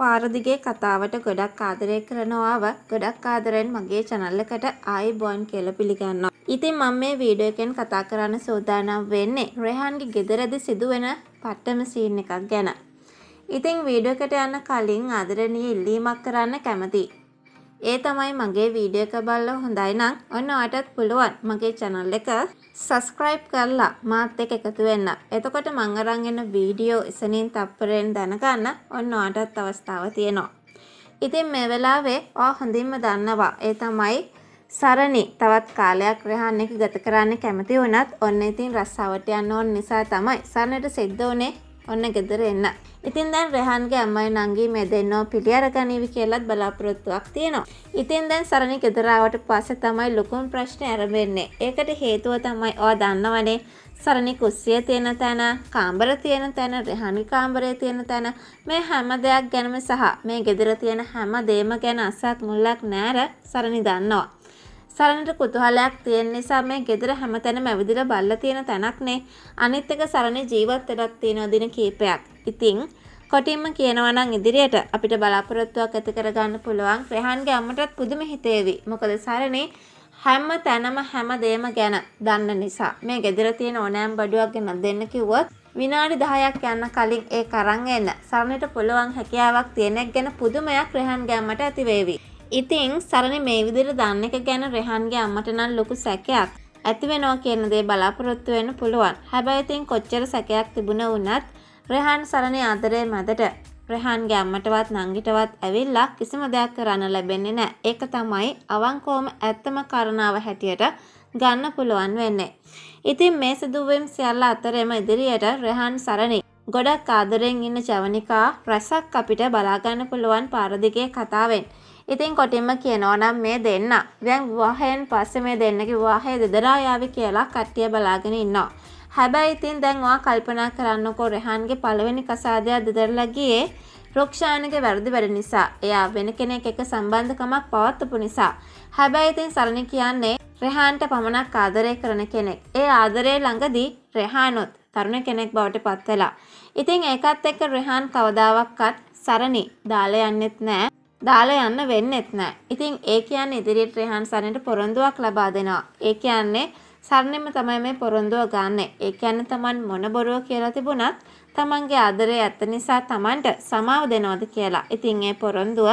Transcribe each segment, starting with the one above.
පාරදිගේ කතාවට ගොඩක් ආදරය කරනවාව ගොඩක් ආදරෙන් මගේ channel එකට ආයිබෝන් කියලා පිළිගන්නවා. ඉතින් මම මේ වීඩියෝ එකෙන් කතා කරන්න සූදානම් වෙන්නේ රෙහන්ගේ ගෙදරදී සිදුවෙන පට්ටම සීන් එකක් ගැන. ඉතින් වීඩියෝ එකට යන්න කලින් ආදරණීය ඉල්ලීමක් කරන්න කැමතියි. ඒ තමයි මගේ වීඩියෝ එක බලලා හොඳයි නම් ඔන්න ඔයාටත් පුළුවන් මගේ channel එක subscribe කරලා මාත් එක්ක එකතු වෙන්න. එතකොට මම අරන් එන වීඩියෝ ඉසනින් තප්පරෙන් දැනගන්න ඔන්න ඔයාටත් අවස්ථාව තියෙනවා. ඉතින් මේ වෙලාවේ ඔයා හොඳින්ම දන්නවා ඒ තමයි සරණි තවත් කාලයක් රහන් එක ගත කරන්න කැමති වුණත් ඔන්න ඉතින් රස්සාවට යන්න ඕන නිසා තමයි සරණට සිද්ධ වුණේ ඔන්න ගෙදර එන්න. ඉතින් දැන් රෙහන්ගේ අම්මයි නංගී මේ දෙන්නෝ පිළියර ගනීවි කියලත් බලාපොරොත්තුවක් තියෙනවා. ඉතින් දැන් සරණි ගෙදර ආවට පස්සේ තමයි ලොකුම ප්‍රශ්නේ ආරම්භෙන්නේ. ඒකට හේතුව තමයි ඔයා දන්නවනේ සරණි කුස්සිය තියෙන තැන, කාමර තියෙන තැන, රෙහන්ගේ කාමරේ තියෙන තැන මේ හැම දෙයක් ගැනම සහ මේ ගෙදර තියෙන හැම දෙයක්ම ගැන අසක් මුල්ලක් නැර සරණි දන්නවා. සරණට කුතුහලයක් තියෙන නිසා මේ ගෙදර හැමතැනම ඇවිදලා බල්ලා තියෙන තැනක්නේ. අනිත් එක සරණේ ජීවත් වෙලක් තියෙන දින කීපයක්. ඉතින් කොටින්ම කියනවා නම් ඉදිරියට අපිට බලාපොරොත්තුවක් ඇති කරගන්න පුළුවන්. රෙහන්ගේ අම්මටත් පුදුම හිතේවි. මොකද සරණේ හැම තැනම හැම දෙයක්ම ගැන දන්න නිසා මේ ගෙදර තියෙන ඕනෑම බඩුවක් ගැන දෙන්න කිව්වොත් විනාඩි 10ක් යන කලින් ඒක අරන් එන්න. සරණට පුළුවන් හැකියාවක් තියෙනෙක් ගැන පුදුමයක් රෙහන් ගැම්මට ඇති වේවි. ඉතිං සරණ මේ විදිර දන්න එක ගැන රෙහන්ගේ අම්මට නම් ලොකු සැකයක් ඇති වෙනවා කියන දේ බලාපොරොත්තු වෙන්න පුළුවන් හැබැයි ඉතින් කොච්චර සැකයක් තිබුණ වුණත් රෙහන් සරණේ ආදරය මැදට ප්‍රහාන්ගේ අම්මටවත් නංගිටවත් ඇවිල්ලා කිසිම දෙයක් කරන්න ලැබෙන්නේ නෑ. ඒක තමයි අවංකෝම ඇත්තම කරණාව හැටියට ගන්න පුළුවන් වෙන්නේ. ඉතින් මේ සිදුවීම් සියල්ල අතරෙම ඉදිරියට රෙහන් සරණි ගොඩක් ආදරෙන් ඉන්න ජවනිකා රසක් අපිට බලාගන්න පුළුවන් පාරදිගේ කතාවෙන්. ඉතින් කොටින්ම කියනවා නම් මේ දෙන්න. දැන් විවාහයෙන් පස්සේ මේ දෙන්නගේ විවාහය දෙදරා යාවි කියලා කට්ටිය බලාගෙන ඉන්නවා. හැබැයි ඉතින් දැන් ඔයා කල්පනා කරන්නකෝ රෙහන්ගේ පළවෙනි කසාදයා දෙදරලා ගියේ රොක්ෂානගේ වැරදි වැඩ නිසා. එයා වෙන කෙනෙක් එක සම්බන්ධකමක් පවත්වපු නිසා. හැබැයි ඉතින් සරණ කියන්නේ රෙහන්ට පමණක් ආදරය කරන කෙනෙක්. ඒ ආදරය ළඟදී රෙහානොත් තරුණ කෙනෙක් බවට පත් වෙලා. ඉතින් ඒකත් එක්ක රෙහාන් කවදාවක්වත් සරණි දාලා යන්නෙත් නෑ. දාලා යන්න වෙන්නෙත් නෑ. ඉතින් ඒ කියන්නේ ඉදිරියට රෙහන් සරණට පොරොන්දුවක් ලබා දෙනවා. ඒ කියන්නේ සරණෙම තමයි මේ පොරොන්දුව ගන්න. ඒ කියන්නේ Taman මොන බොරුව කියලා තිබුණත් Tamanගේ ආදරය ඇත නිසා Tamanට සමාව දෙනවද කියලා. ඉතින් ඒ පොරොන්දුව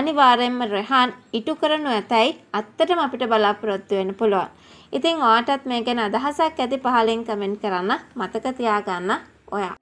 අනිවාර්යයෙන්ම රෙහන් ඉටු කරනු ඇතයි අත්තටම අපිට බලාපොරොත්තු වෙන්න පුළුවන්. ඉතින් ඔයාටත් මේ ගැන අදහසක් ඇති පහලින් කමෙන්ට් කරන්න මතක තියාගන්න ඔයා